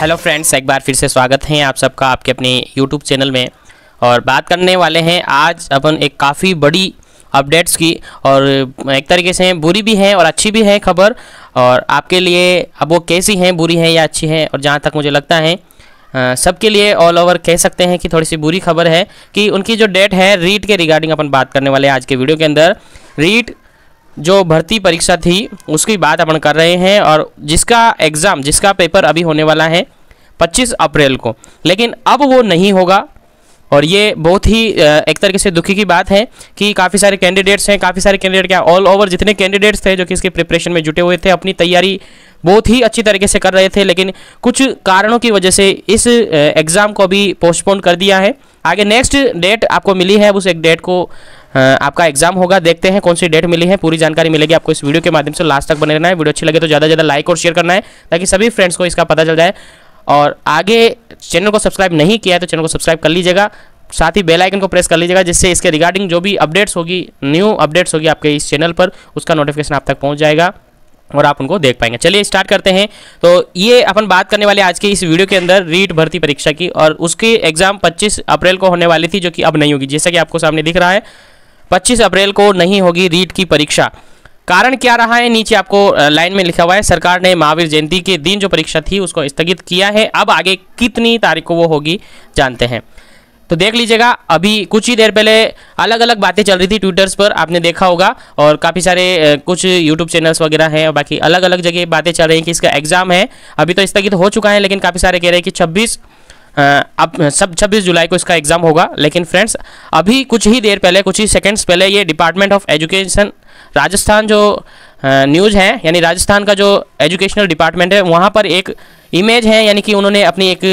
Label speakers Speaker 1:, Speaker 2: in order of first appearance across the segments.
Speaker 1: hello friends एक बार फिर से स्वागत है आप सबका आपके अपने यूट्यूब चैनल में और बात करने वाले हैं आज अपन एक काफ़ी बड़ी अपडेट्स की और एक तरीके से बुरी भी है और अच्छी भी है खबर और आपके लिए अब वो कैसी हैं बुरी हैं या अच्छी हैं और जहाँ तक मुझे लगता है सबके लिए ऑल ओवर कह सकते हैं कि थोड़ी सी बुरी खबर है कि उनकी जो डेट है रीट के रिगार्डिंग अपन बात करने वाले हैं आज के वीडियो के अंदर रीट जो भर्ती परीक्षा थी उसकी बात अपन कर रहे हैं और जिसका एग्ज़ाम जिसका पेपर अभी होने वाला है 25 अप्रैल को लेकिन अब वो नहीं होगा और ये बहुत ही एक तरीके से दुखी की बात है कि काफ़ी सारे कैंडिडेट्स हैं काफ़ी सारे कैंडिडेट क्या ऑल ओवर जितने कैंडिडेट्स थे जो कि इसके प्रिपरेशन में जुटे हुए थे अपनी तैयारी बहुत ही अच्छी तरीके से कर रहे थे लेकिन कुछ कारणों की वजह से इस एग्ज़ाम को भी पोस्टपोन कर दिया है आगे नेक्स्ट डेट आपको मिली है उस एक डेट को आपका एग्जाम होगा देखते हैं कौन सी डेट मिली है पूरी जानकारी मिलेगी आपको इस वीडियो के माध्यम से लास्ट तक बने रहना है वीडियो अच्छी लगे तो ज़्यादा ज़्यादा लाइक और शेयर करना है ताकि सभी फ्रेंड्स को इसका पता चल जाए और आगे चैनल को सब्सक्राइब नहीं किया है तो चैनल को सब्सक्राइब कर लीजिएगा साथ ही बेल आइकन को प्रेस कर लीजिएगा जिससे इसके रिगार्डिंग जो भी अपडेट्स होगी न्यू अपडेट्स होगी आपके इस चैनल पर उसका नोटिफिकेशन आप तक पहुंच जाएगा और आप उनको देख पाएंगे चलिए स्टार्ट करते हैं तो ये अपन बात करने वाले आज के इस वीडियो के अंदर रीट भर्ती परीक्षा की और उसकी एग्जाम पच्चीस अप्रैल को होने वाली थी जो कि अब नहीं होगी जैसा कि आपको सामने दिख रहा है 25 अप्रैल को नहीं होगी रीट की परीक्षा कारण क्या रहा है नीचे आपको लाइन में लिखा हुआ है सरकार ने महावीर जयंती के दिन जो परीक्षा थी उसको स्थगित किया है अब आगे कितनी तारीख को वो होगी जानते हैं तो देख लीजिएगा अभी कुछ ही देर पहले अलग अलग बातें चल रही थी ट्विटर्स पर आपने देखा होगा और काफ़ी सारे कुछ यूट्यूब चैनल्स वगैरह हैं और बाकी अलग अलग जगह बातें चल रही हैं कि इसका एग्ज़ाम है अभी तो स्थगित हो चुका है लेकिन काफ़ी सारे कह रहे हैं कि छब्बीस अब सब छब्बीस जुलाई को इसका एग्ज़ाम होगा लेकिन फ्रेंड्स अभी कुछ ही देर पहले कुछ ही सेकेंड्स पहले ये डिपार्टमेंट ऑफ एजुकेशन राजस्थान जो न्यूज़ है यानी राजस्थान का जो एजुकेशनल डिपार्टमेंट है वहाँ पर एक इमेज है यानी कि उन्होंने अपनी एक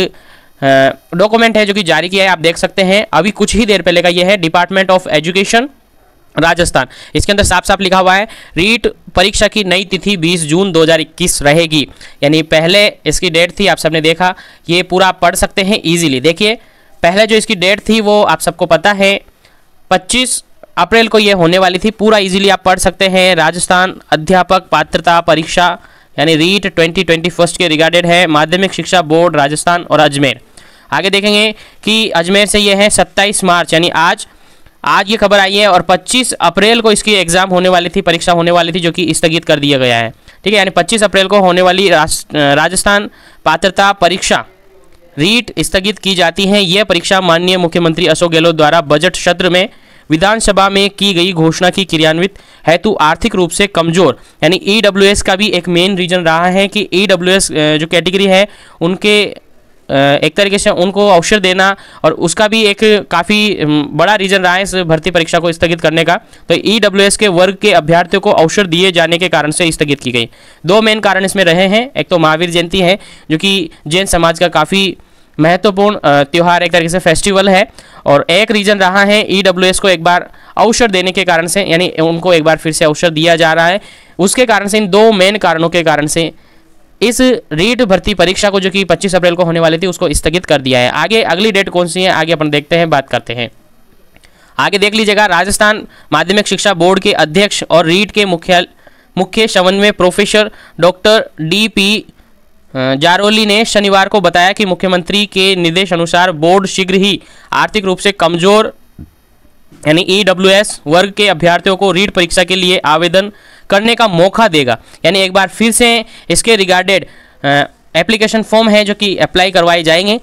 Speaker 1: डॉक्यूमेंट है जो कि जारी किया है आप देख सकते हैं अभी कुछ ही देर पहले का ये है डिपार्टमेंट ऑफ एजुकेशन राजस्थान इसके अंदर साफ साफ लिखा हुआ है रीट परीक्षा की नई तिथि 20 जून 2021 रहेगी यानी पहले इसकी डेट थी आप सबने देखा ये पूरा आप पढ़ सकते हैं इजीली देखिए पहले जो इसकी डेट थी वो आप सबको पता है 25 अप्रैल को ये होने वाली थी पूरा इजीली आप पढ़ सकते हैं राजस्थान अध्यापक पात्रता परीक्षा यानी रीट ट्वेंटी ट्वेंटी फर्स्ट के रिगार्डेड है माध्यमिक शिक्षा बोर्ड राजस्थान और अजमेर आगे देखेंगे कि अजमेर से ये है सत्ताईस मार्च यानी आज आज ये खबर आई है और 25 अप्रैल को इसकी एग्जाम होने वाली थी परीक्षा होने वाली थी जो कि स्थगित कर दिया गया है ठीक है यानी 25 अप्रैल को होने वाली राजस्थान पात्रता परीक्षा रीट स्थगित की जाती है यह परीक्षा माननीय मुख्यमंत्री अशोक गहलोत द्वारा बजट सत्र में विधानसभा में की गई घोषणा की क्रियान्वित हेतु आर्थिक रूप से कमजोर यानी ई e का भी एक मेन रीजन रहा है कि ई e जो कैटेगरी है उनके एक तरीके से उनको अवसर देना और उसका भी एक काफ़ी बड़ा रीज़न रहा है इस भर्ती परीक्षा को स्थगित करने का तो ई e के वर्ग के अभ्यर्थियों को अवसर दिए जाने के कारण से स्थगित की गई दो मेन कारण इसमें रहे हैं एक तो महावीर जयंती है जो कि जैन समाज का काफ़ी महत्वपूर्ण त्यौहार एक तरीके से फेस्टिवल है और एक रीज़न रहा है ई e को एक बार अवसर देने के कारण से यानी उनको एक बार फिर से अवसर दिया जा रहा है उसके कारण से इन दो मेन कारणों के कारण से इस रीट भर्ती परीक्षा को जो कि 25 अप्रैल को होने वाली थी उसको स्थगित कर दिया है आगे अगली डेट कौन सी है आगे अपन देखते हैं बात करते हैं आगे देख लीजिएगा राजस्थान माध्यमिक शिक्षा बोर्ड के अध्यक्ष और रीट के मुख्य मुख्य समन्वय professor doctor D P Jaroli ने शनिवार को बताया कि मुख्यमंत्री के निर्देश अनुसार बोर्ड शीघ्र ही आर्थिक रूप से कमजोर यानी ई e वर्ग के अभ्यर्थियों को रीट परीक्षा के लिए आवेदन करने का मौका देगा यानी एक बार फिर से इसके रिगार्डेड एप्लीकेशन फॉर्म है जो कि अप्लाई करवाए जाएंगे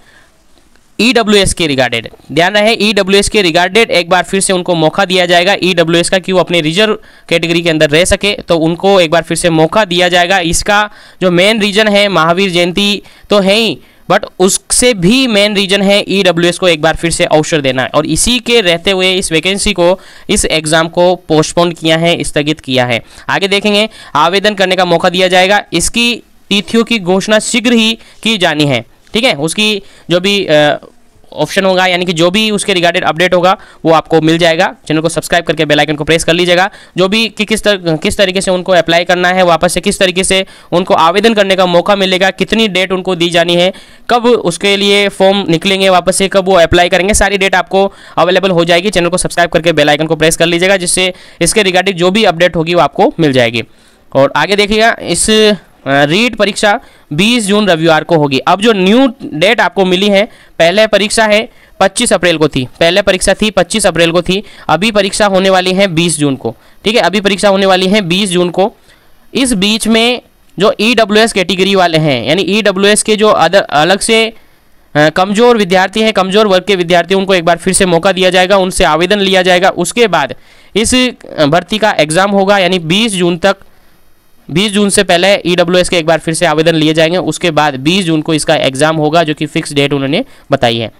Speaker 1: ई e के रिगार्डेड ध्यान रहे ई e के रिगार्डेड एक बार फिर से उनको मौका दिया जाएगा ई का कि वो अपने रिजर्व कैटेगरी के अंदर रह सके तो उनको एक बार फिर से मौका दिया जाएगा इसका जो मेन रीजन है महावीर जयंती तो है ही बट उससे भी मेन रीजन है ई e को एक बार फिर से अवसर देना और इसी के रहते हुए इस वैकेंसी को इस एग्जाम को पोस्टपोन किया है स्थगित किया है आगे देखेंगे आवेदन करने का मौका दिया जाएगा इसकी तिथियों की घोषणा शीघ्र ही की जानी है ठीक है उसकी जो भी ऑप्शन होगा यानी कि जो भी उसके रिगार्डेड अपडेट होगा वो आपको मिल जाएगा चैनल को सब्सक्राइब करके बेलाइकन को प्रेस कर लीजिएगा जो भी कि किस तर, किस तरीके से उनको अप्लाई करना है वापस से किस तरीके से उनको आवेदन करने का मौका मिलेगा कितनी डेट उनको दी जानी है कब उसके लिए फॉर्म निकलेंगे वापस से कब वो अप्लाई करेंगे सारी डेट आपको अवेलेबल हो जाएगी चैनल को सब्सक्राइब करके बेलाइकन को प्रेस कर लीजिएगा जिससे इसके रिगार्डिंग जो भी अपडेट होगी वो आपको मिल जाएगी और आगे देखिएगा इस रीट परीक्षा 20 जून रविवार को होगी अब जो न्यू डेट आपको मिली है पहले परीक्षा है 25 अप्रैल को थी पहले परीक्षा थी 25 अप्रैल को थी अभी परीक्षा होने वाली है 20 जून को ठीक है अभी परीक्षा होने वाली है 20 जून को इस बीच में जो ई e कैटेगरी वाले हैं यानी ई e के जो अदर अलग से कमज़ोर विद्यार्थी हैं कमज़ोर वर्ग के विद्यार्थी उनको एक बार फिर से मौका दिया जाएगा उनसे आवेदन लिया जाएगा उसके बाद इस भर्ती का एग्ज़ाम होगा यानी 20 जून तक बीस जून से पहले ई e के एक बार फिर से आवेदन लिए जाएंगे उसके बाद बीस जून को इसका एग्जाम होगा जो कि फिक्स डेट उन्होंने बताई है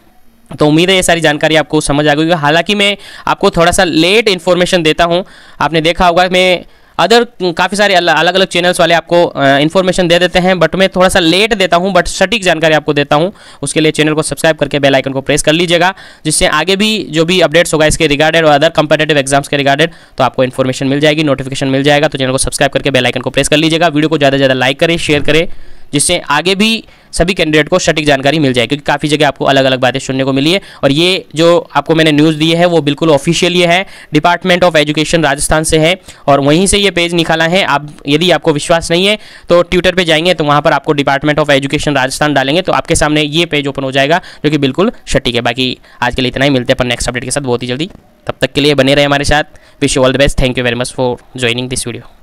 Speaker 1: तो उम्मीद है ये सारी जानकारी आपको समझ आ गई हालांकि मैं आपको थोड़ा सा लेट इन्फॉर्मेशन देता हूँ आपने देखा होगा मैं अदर mm, काफ़ी सारे अलग अलग चैनल्स वाले आपको इन्फॉर्मेशन दे देते हैं बट मैं थोड़ा सा लेट देता हूँ बट सटीक जानकारी आपको देता हूँ उसके लिए चैनल को सब्सक्राइब करके बेल आइकन को प्रेस कर लीजिएगा जिससे आगे भी जो भी अपडेट्स होगा इसके रिगार्डेड और अदर कंपेटेटिव एग्जाम्स के रिगार्डेड तो आपको इन्फॉर्मेशन मिल जाएगी नोटिफिकेशन मिल जाएगा तो चैनल को सब्सक्राइब करके बेलाइकन को प्रेस कर लीजिएगा वीडियो को ज़्यादा से ज़्यादा लाइक करें शेयर करें जिससे आगे भी सभी कैंडिडेट को सटीक जानकारी मिल जाए क्योंकि काफ़ी जगह आपको अलग अलग बातें सुनने को मिली है और ये जो आपको मैंने न्यूज़ दी है वो बिल्कुल ऑफिशियल ये है डिपार्टमेंट ऑफ एजुकेशन राजस्थान से है और वहीं से ये पेज निकाला है आप यदि आपको विश्वास नहीं है तो ट्विटर पर जाएंगे तो वहाँ पर आपको डिपार्टमेंट ऑफ एजुकेशन राजस्थान डालेंगे तो आपके सामने ये पेज ओपन हो जाएगा जो कि बिल्कुल सटीक है बाकी आज के लिए इतना ही मिलते हैं अपन नेक्स्ट अपडेट के साथ बहुत ही जल्दी तब तक के लिए बने रहे हमारे साथ wish you all the best thank you very much for joining this video